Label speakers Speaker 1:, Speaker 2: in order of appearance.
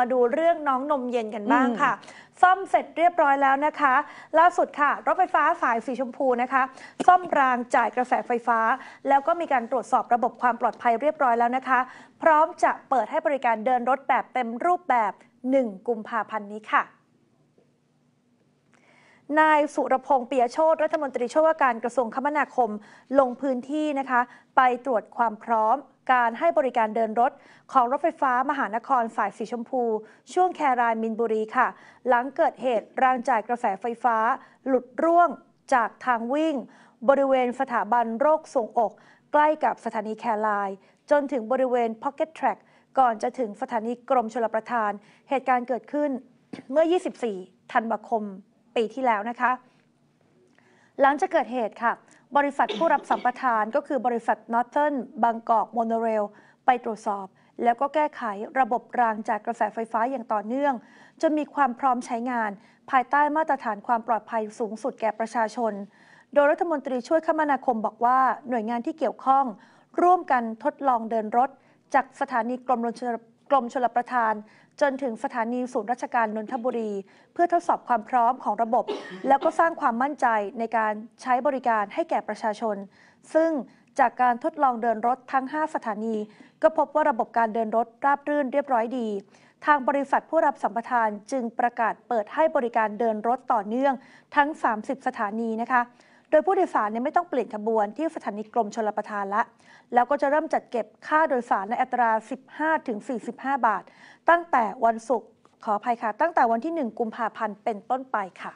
Speaker 1: มาดูเรื่องน้องนมเย็นกันบ้างค่ะ ซ่อมเสร็จเรียบร้อยแล้วนะคะ ล่าสุดค่ะ รถไฟฟ้าสายสีชมพูนะคะ ซ่อมรางจ่ายกระแสไฟฟ้า แล้วก็มีการตรวจสอบระบบความปลอดภัยเรียบร้อยแล้วนะคะ พร้อมจะเปิดให้บริการเดินรถแบบเต็มรูปแบบ 1 กุมภาพันธ์นี้ค่ะนายสุรพงษ์เปียโชตรัฐมนตรีช่วยว่าการกระทรวงคมนาคม ลงพื้นที่นะคะ ไปตรวจความพร้อม การให้บริการเดินรถ ของรถไฟฟ้า มหานครสายสีชมพู ช่วงแครายมินบุรีค่ะ หลังเกิดเหตุรางจ่ายกระแสไฟฟ้า หลุดร่วงจากทางวิ่ง บริเวณสถาบันโรคทรงอกใกล้กับสถานีแคราย จนถึงบริเวณพอกเก็ตแทร็กก่อนจะถึงสถานีกรมชลประทาน เหตุการณ์เกิดขึ้น เมื่อ 24 ธันวาคมปีที่แล้วนะคะ หลังจากเกิดเหตุค่ะ บริษัทผู้รับสัมปทานก็คือบริษัท Northern b a n g ก o k m o n o r a ไปตรวจสอบ แล้วก็แก้ไขระบบรางจากกระแสไฟฟ้าอย่างต่อเนื่องจนมีความพร้อมใช้งาน ภายใต้มาตรฐานความปลอดภัยสูงสุดแก่ประชาชน โดยรัฐมนตรีช่วยคมนาคมบอกว่าหน่วยงานที่เกี่ยวข้องร่วมกันทดลองเดินรถจากสถานีกรมกรมชลประทานจนถึงสถานีศูนย์ราชการนนทบุรี เพื่อทดสอบความพร้อมของระบบ แล้วก็สร้างความมั่นใจในการใช้บริการให้แก่ประชาชน ซึ่งจากการทดลองเดินรถทั้ง 5 สถานี ก็พบว่าระบบการเดินรถราบรื่นเรียบร้อยดี ทางบริษัทผู้รับสัมปทานจึงประกาศเปิดให้บริการเดินรถต่อเนื่องทั้ง 30 สถานีนะคะโดยผู้โดยสารเนี่ยไม่ต้องเปลี่ยนขบวนที่สถานีกรมชลประทานละ แล้วก็จะเริ่มจัดเก็บค่าโดยสารในอัตรา 15-45 บาท ตั้งแต่วันศุกร์ขออภัยค่ะ ตั้งแต่วันที่ 1 กุมภาพันธ์เป็นต้นไปค่ะ